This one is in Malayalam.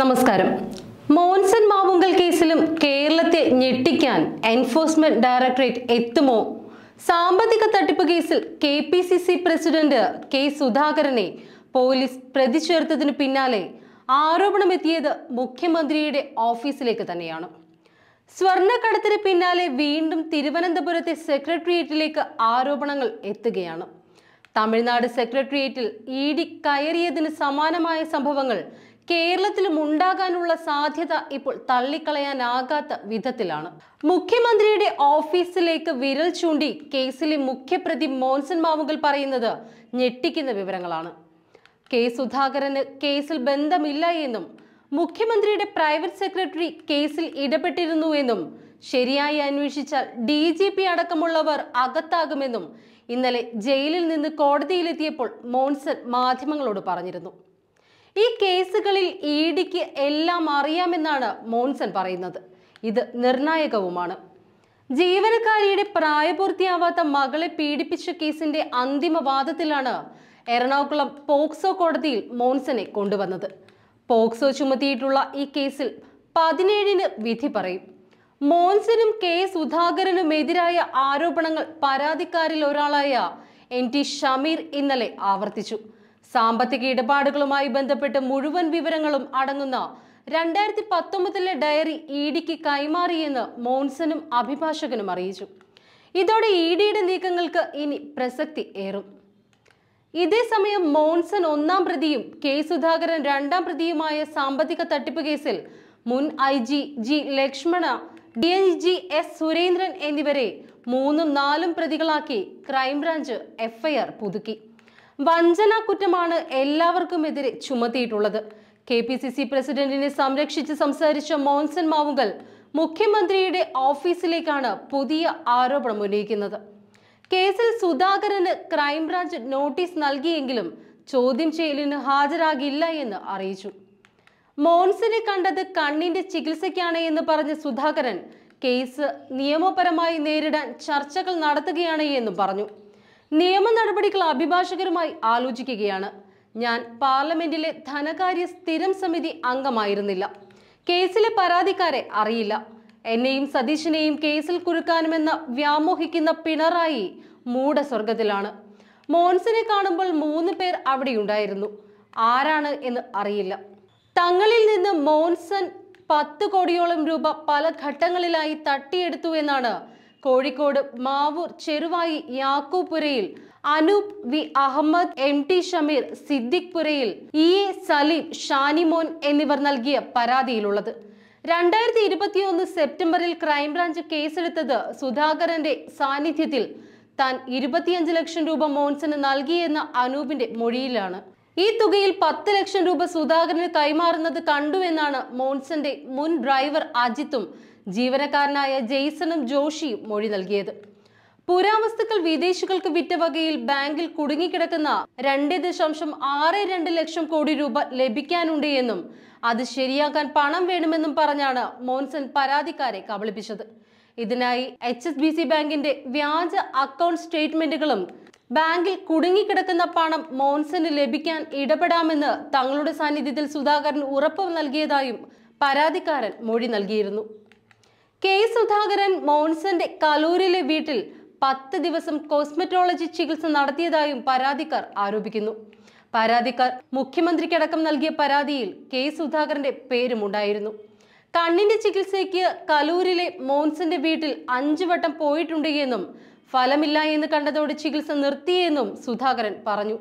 നമസ്കാരം മോൻസൺ മാവുങ്കൽ കേസിലും കേരളത്തെ ഞെട്ടിക്കാൻ എൻഫോഴ്സ്മെന്റ് ഡയറക്ടറേറ്റ് എത്തുമോ സാമ്പത്തിക തട്ടിപ്പ് കേസിൽ K P C C president കെ സുധാകരനെ പോലീസ് പ്രതി ചേർത്തതിനു പിന്നാലെ ആരോപണമെത്തിയത് മുഖ്യമന്ത്രിയുടെ ഓഫീസിലേക്ക് തന്നെയാണ് സ്വർണ്ണക്കടത്തിന് പിന്നാലെ വീണ്ടും തിരുവനന്തപുരത്തെ സെക്രട്ടേറിയറ്റിലേക്ക് ആരോപണങ്ങൾ എത്തുകയാണ് തമിഴ്നാട് സെക്രട്ടേറിയറ്റിൽ ഇ ഡി കയറിയതിന് സമാനമായ സംഭവങ്ങൾ കേരളത്തിലും ഉണ്ടാകാനുള്ള സാധ്യത ഇപ്പോൾ തള്ളിക്കളയാനാകാത്ത വിധത്തിലാണ് മുഖ്യമന്ത്രിയുടെ ഓഫീസിലേക്ക് വിരൽ ചൂണ്ടി കേസിലെ മുഖ്യപ്രതി മോൻസൺ മാമുകൾ പറയുന്നത് ഞെട്ടിക്കുന്ന വിവരങ്ങളാണ് കെ സുധാകരന് കേസിൽ ബന്ധമില്ല എന്നും മുഖ്യമന്ത്രിയുടെ പ്രൈവറ്റ് സെക്രട്ടറി കേസിൽ ഇടപെട്ടിരുന്നു എന്നും ശരിയായി അന്വേഷിച്ചാൽ ഡി ജി പി അടക്കമുള്ളവർ അകത്താകുമെന്നും ഇന്നലെ ജയിലിൽ നിന്ന് കോടതിയിലെത്തിയപ്പോൾ മോൺസൺ മാധ്യമങ്ങളോട് പറഞ്ഞിരുന്നു ഈ കേസുകളിൽ ഇ ഡിക്ക് എല്ലാം അറിയാമെന്നാണ് മോൺസൺ പറയുന്നത് ഇത് നിർണായകവുമാണ് ജീവനക്കാരിയുടെ പ്രായപൂർത്തിയാവാത്ത മകളെ പീഡിപ്പിച്ച കേസിന്റെ അന്തിമ വാദത്തിലാണ് എറണാകുളം പോക്സോ കോടതിയിൽ മോൺസനെ കൊണ്ടുവന്നത് പോക്സോ ചുമത്തിയിട്ടുള്ള ഈ കേസിൽ പതിനേഴിന് വിധി പറയും മോൻസനും കെ സുധാകരനുമെതിരായ ആരോപണങ്ങൾ പരാതിക്കാരിൽ ഒരാളായ എൻ ടി ഷമീർ ഇന്നലെ ആവർത്തിച്ചു സാമ്പത്തിക ഇടപാടുകളുമായി ബന്ധപ്പെട്ട് മുഴുവൻ വിവരങ്ങളും അടങ്ങുന്ന രണ്ടായിരത്തി പത്തൊമ്പതിലെ ഡയറി ഇ ഡിക്ക് കൈമാറിയെന്ന് മോൺസനും അഭിഭാഷകനും അറിയിച്ചു ഇതോടെ ഇ ഡിയുടെ നീക്കങ്ങൾക്ക് ഇനി പ്രസക്തി ഏറും ഇതേസമയം സമയം മോൺസൺ ഒന്നാം പ്രതിയും കെ സുധാകരൻ രണ്ടാം പ്രതിയുമായ സാമ്പത്തിക തട്ടിപ്പ് കേസിൽ മുൻ I G G Lakshmana D I G S Surendran എന്നിവരെ മൂന്നും നാലും പ്രതികളാക്കി ക്രൈംബ്രാഞ്ച് എഫ്ഐആർ പുതുക്കി വഞ്ചനാ കുറ്റമാണ് എല്ലാവർക്കുമെതിരെ ചുമത്തിയിട്ടുള്ളത് കെ പി സി സി പ്രസിഡന്റിനെ സംരക്ഷിച്ച് സംസാരിച്ച മോൻസൺ മാവുങ്കൽ മുഖ്യമന്ത്രിയുടെ ഓഫീസിലേക്കാണ് പുതിയ ആരോപണം ഉന്നയിക്കുന്നത് കേസിൽ സുധാകരന് ക്രൈംബ്രാഞ്ച് നോട്ടീസ് നൽകിയെങ്കിലും ചോദ്യം ചെയ്യലിന് ഹാജരാകില്ല എന്ന് അറിയിച്ചു മോൻസിനെ കണ്ടത് കണ്ണിന്റെ ചികിത്സയ്ക്കാണ് എന്ന് പറഞ്ഞ സുധാകരൻ കേസ് നിയമപരമായി നേരിടാൻ ചർച്ചകൾ നടത്തുകയാണ് എന്നും പറഞ്ഞു നിയമ നടപടികൾ അഭിഭാഷകരുമായി ആലോചിക്കുകയാണ് ഞാൻ പാർലമെന്റിലെ ധനകാര്യ സ്ഥിരം സമിതി അംഗമായിരുന്നില്ല കേസിലെ പരാതിക്കാരെ അറിയില്ല എന്നെയും സതീശിനെയും കേസിൽ കുരുക്കാനുമെന്ന് വ്യാമോഹിക്കുന്ന പിണറായി മൂടസ്വർഗത്തിലാണ് മോൻസിനെ കാണുമ്പോൾ മൂന്ന് പേർ അവിടെയുണ്ടായിരുന്നു ആരാണ് എന്ന് അറിയില്ല തങ്ങളിൽ നിന്ന് മോൻസൺ പത്ത് കോടിയോളം രൂപ പല ഘട്ടങ്ങളിലായി തട്ടിയെടുത്തു എന്നാണ് കോഴിക്കോട് മാവൂർ ചെറുവായി യാക്കോപുരയിൽ Anoop V Ahammed M T Shameer Siddique പുരയിൽ ഇ എ സലീം ഷാനിമോൻ എന്നിവർ നൽകിയ പരാതിയിലുള്ളത് രണ്ടായിരത്തി ഇരുപത്തിയൊന്ന് സെപ്റ്റംബറിൽ ക്രൈംബ്രാഞ്ച് കേസെടുത്തത് സുധാകരന്റെ സാന്നിധ്യത്തിൽ താൻ ഇരുപത്തിയഞ്ച് ലക്ഷം രൂപ മോൻസന് നൽകിയെന്ന അനൂപിന്റെ മൊഴിയിലാണ് ഈ തുകയിൽ പത്ത് ലക്ഷം രൂപ സുധാകരന് കൈമാറുന്നത് കണ്ടുവെന്നാണ് മോൺസന്റെ മുൻ ഡ്രൈവർ അജിത്തും ജീവനക്കാരനായ ജെയ്സണും ജോഷിയും മൊഴി നൽകിയത് പുരാവസ്തുക്കൾ വിദേശികൾക്ക് വിറ്റ വകയിൽ ബാങ്കിൽ കുടുങ്ങിക്കിടക്കുന്ന രണ്ട് ദശാംശം ആറ് രണ്ട് ലക്ഷം കോടി രൂപ ലഭിക്കാനുണ്ട് എന്നും അത് ശരിയാക്കാൻ പണം വേണമെന്നും പറഞ്ഞാണ് മോൻസൺ പരാതിക്കാരെ കബളിപ്പിച്ചത് ഇതിനായി എച്ച് എസ് ബി സി ബാങ്കിന്റെ വ്യാജ അക്കൗണ്ട് സ്റ്റേറ്റ്മെന്റുകളും ബാങ്കിൽ കുടുങ്ങിക്കിടക്കുന്ന പണം മോൻസന് ലഭിക്കാൻ ഇടപെടാമെന്ന് തങ്ങളുടെ സാന്നിധ്യത്തിൽ സുധാകരൻ ഉറപ്പ് നൽകിയതായും പരാതിക്കാരൻ മൊഴി നൽകിയിരുന്നു കെ സുധാകരൻ മോൺസന്റെ കലൂരിലെ വീട്ടിൽ പത്ത് ദിവസം കോസ്മെറ്റോളജി ചികിത്സ നടത്തിയതായും പരാതിക്കാർ ആരോപിക്കുന്നു പരാതിക്കാർ മുഖ്യമന്ത്രിക്കടക്കം നൽകിയ പരാതിയിൽ കെ സുധാകരന്റെ പേരുമുണ്ടായിരുന്നു കണ്ണിന്റെ ചികിത്സയ്ക്ക് കലൂരിലെ മോൺസന്റെ വീട്ടിൽ അഞ്ചു വട്ടം പോയിട്ടുണ്ട് എന്നും ഫലമില്ല എന്ന് കണ്ടതോടെ ചികിത്സ നിർത്തിയെന്നും സുധാകരൻ പറഞ്ഞു